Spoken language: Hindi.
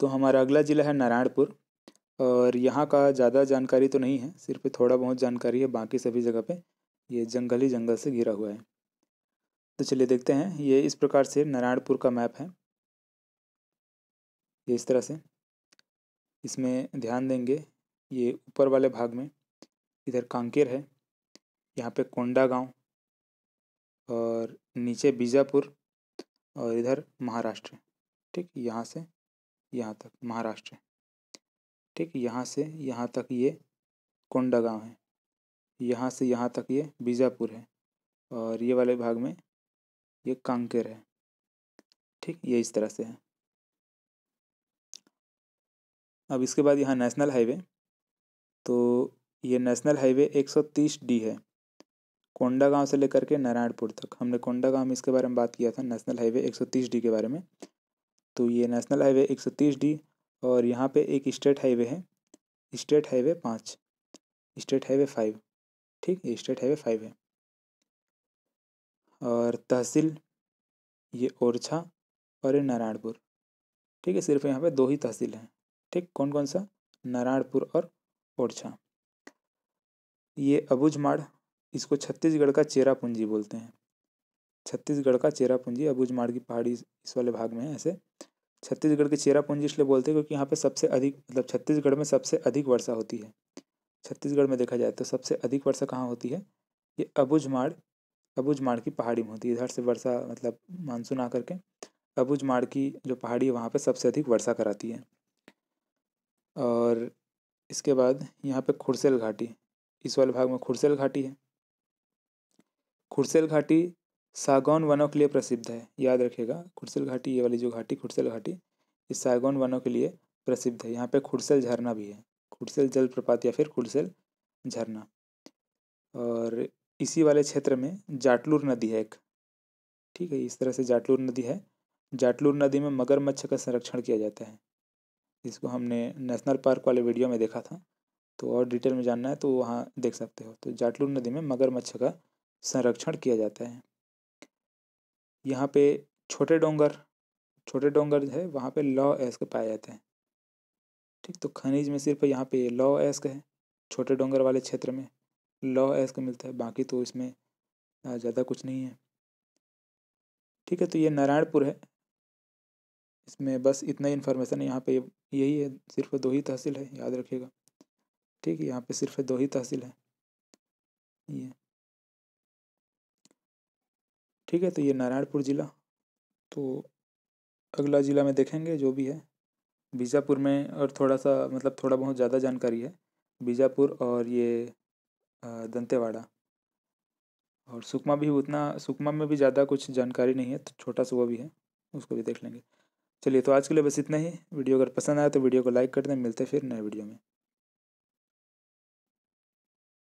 तो हमारा अगला ज़िला है नारायणपुर और यहाँ का ज़्यादा जानकारी तो नहीं है सिर्फ थोड़ा बहुत जानकारी है बाकी सभी जगह पे ये जंगल ही जंगल से घिरा हुआ है तो चलिए देखते हैं ये इस प्रकार से नारायणपुर का मैप है ये इस तरह से इसमें ध्यान देंगे ये ऊपर वाले भाग में इधर कांकेर है यहाँ पे कोंडा गांव और नीचे बीजापुर और इधर महाराष्ट्र ठीक यहाँ से यहाँ तक महाराष्ट्र ठीक यहाँ से यहाँ तक ये गाँव है यहाँ से यहाँ तक ये बीजापुर है और ये वाले भाग में ये कांकेर है ठीक ये इस तरह से है अब इसके बाद यहाँ नेशनल हाईवे तो ये नेशनल हाईवे 130 डी है कोंडा गांव से लेकर के नारायणपुर तक हमने कोंडा गांव में इसके बारे में बात किया था नेशनल हाईवे 130 डी के बारे में तो ये नेशनल हाईवे एक सौ तीस डी और यहाँ पे एक स्टेट हाईवे है स्टेट हाईवे पाँच स्टेट हाईवे फाइव ठीक ये स्टेट हाईवे फाइव है और तहसील ये ओरछा और ये नारायणपुर ठीक है सिर्फ यहाँ पे दो ही तहसील हैं ठीक कौन कौन सा नारायणपुर और ओरछा ये अबूझमाड़ इसको छत्तीसगढ़ का चेरापूंजी बोलते हैं छत्तीसगढ़ का चेरापूंजी अबूझमाड़ की पहाड़ी इस वाले भाग में है ऐसे छत्तीसगढ़ के चेरापूंजी इसलिए बोलते हैं क्योंकि यहाँ पे सबसे अधिक मतलब छत्तीसगढ़ में सबसे अधिक वर्षा होती है छत्तीसगढ़ में देखा जाए तो सबसे अधिक वर्षा कहाँ होती है ये अबुझमाड़ अबुझमाड़ की पहाड़ी में होती है इधर से वर्षा मतलब मानसून आकर के अबुझमाड़ की जो पहाड़ी है वहाँ पर सबसे अधिक वर्षा कराती है और इसके बाद यहाँ पर खुरसेल घाटी इस वाले भाग में खुरसेल घाटी है खुरसेल घाटी सागौन वनों के लिए प्रसिद्ध है याद रखिएगा खुर्सल घाटी ये वाली जो घाटी खुर्सल घाटी ये सागौन वनों के लिए प्रसिद्ध है यहाँ पे खुर्सल झरना भी है खुर्सल जलप्रपात या फिर खुर्सल झरना और इसी वाले क्षेत्र में जाटलूर नदी है एक ठीक है इस तरह से जाटलूर नदी है जाटलूर नदी में मगरमच्छ का संरक्षण किया जाता है इसको हमने नेशनल पार्क वाले वीडियो में देखा था तो और डिटेल में जानना है तो वहाँ देख सकते हो तो जाटलूर नदी में मगरमच्छ का संरक्षण किया जाता है यहाँ पे छोटे डोंगर छोटे डोंगर है वहाँ पे लॉ एस्क पाए जाते हैं ठीक तो खनिज में सिर्फ यहाँ पे लॉ एस्क है छोटे डोंगर वाले क्षेत्र में लॉ एस्क मिलता है बाकी तो इसमें ज़्यादा कुछ नहीं है ठीक है तो ये नारायणपुर है इसमें बस इतना ही इन्फॉर्मेशन है यहाँ पे यही है सिर्फ दो ही तहसील है याद रखिएगा ठीक है यहाँ पे सिर्फ दो ही तहसील है ये ठीक है तो ये नारायणपुर ज़िला तो अगला ज़िला में देखेंगे जो भी है बीजापुर में और थोड़ा सा मतलब थोड़ा बहुत ज़्यादा जानकारी है बीजापुर और ये दंतेवाड़ा और सुकमा भी उतना सुकमा में भी ज़्यादा कुछ जानकारी नहीं है तो छोटा सा वो भी है उसको भी देख लेंगे चलिए तो आज के लिए बस इतना ही वीडियो अगर पसंद आया तो वीडियो को लाइक कर दें मिलते फिर नए वीडियो में